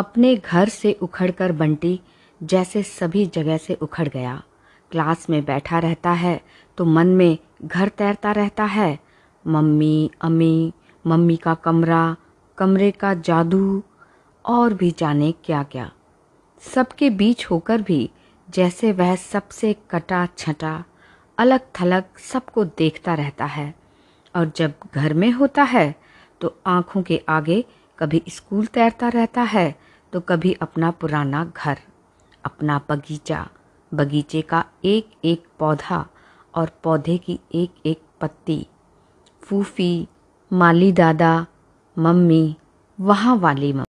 अपने घर से उखड़कर बंटी जैसे सभी जगह से उखड़ गया क्लास में बैठा रहता है तो मन में घर तैरता रहता है मम्मी अम्मी मम्मी का कमरा कमरे का जादू और भी जाने क्या क्या सबके बीच होकर भी जैसे वह सबसे कटा छटा अलग थलग सबको देखता रहता है और जब घर में होता है तो आँखों के आगे कभी स्कूल तैरता रहता है तो कभी अपना पुराना घर अपना बगीचा बगीचे का एक एक पौधा और पौधे की एक एक पत्ती फूफी माली दादा मम्मी वहाँ वाली मम्मी